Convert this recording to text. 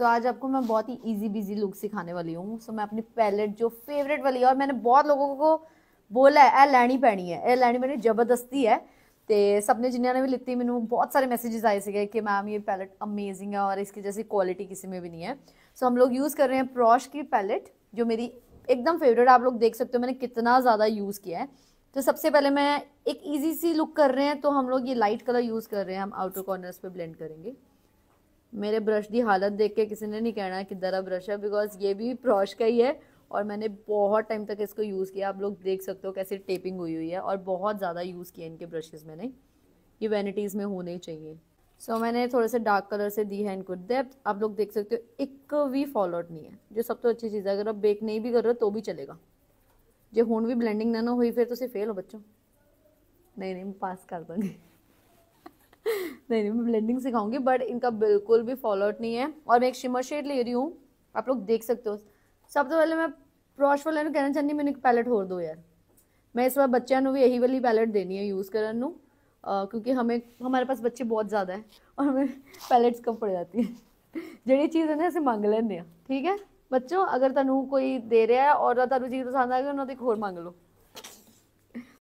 सो so, आज आपको मैं बहुत ही इजी बिजी लुक सिखाने वाली हूँ सो so, मैं अपनी पैलेट जो फेवरेट वाली है और मैंने बहुत लोगों को बोला है ए लैनी पैनी है ए लैनी पैनी जबरदस्ती है तो सबने जिन्होंने भी ਨੇ मैंने बहुत सारे मैसेजेस आए थे कि मैम ये पैलेट अमेजिंग है और इसकी जैसी क्वालिटी किसी में भी नहीं है सो हम लोग यूज़ कर रहे हैं प्रॉश की पैलेट जो मेरी एकदम फेवरेट आप लोग देख सकते हो मैंने कितना ज़्यादा यूज़ किया है तो सबसे पहले मैं एक इजी सी लुक कर रहे हैं तो हम लोग ये लाइट कलर यूज़ कर रहे हैं हम आउटर कॉर्नर्स पे ब्लेंड करेंगे मेरे ब्रश की हालत देख के किसी ने नहीं कहना कि दरा ब्रश है बिकॉज ये भी ब्रश का ही है और मैंने बहुत टाइम तक इसको यूज़ किया आप लोग देख सकते हो कैसे टेपिंग हुई हुई है और बहुत ज़्यादा यूज़ किया इनके ब्रशेज़ मैंने ये वैनिटीज़ में होने चाहिए सो so, मैंने थोड़े से डार्क कलर से दी है इनको डेप्थ आप लोग देख सकते हो एक भी फॉल आउट नहीं है जो सब तो अच्छी चीज़ है अगर आप बेक नहीं भी कर रहे हो तो भी चलेगा जो हूँ भी ब्लेंडिंग ना ना हुई फिर तो फेल हो बच्चों नहीं नहीं पास कर दूँगी నేను బ్లెండింగ్ శిఖౌంగే బట్ ఇన్కా బిల్కుల్ బి ఫాలోట్ నీ హే ఔర్ మేక్ షిమర్ షేడ్ లే రి హూ ఆప్ లక్ దేక్ సక్తో సబ్ తో వెలే మే ప్రాష్ వలనే కహనా చహంది మేనే ఏక పలెట్ హోర్ దో యా మే ఇస్ వక్ బచ్చయాను ను బి ఏహి వలి పలెట్ దేనియా యూజ్ కర్న ను క్యుకి హమే హమారే పాస్ బచ్చే బహత్ జదా హై ఔర్ పలెట్స్ కం పర్ జాతీ జడే చీజ్ హనే సే మాంగ్ లేనే ఠీక్ హై బచ్చో అగర్ తానూ కోయ్ దే రియా హై ఔర్ తానూ జీ పసంద ఆయగా ఉనా దేక్ హోర్ మాంగ్ లో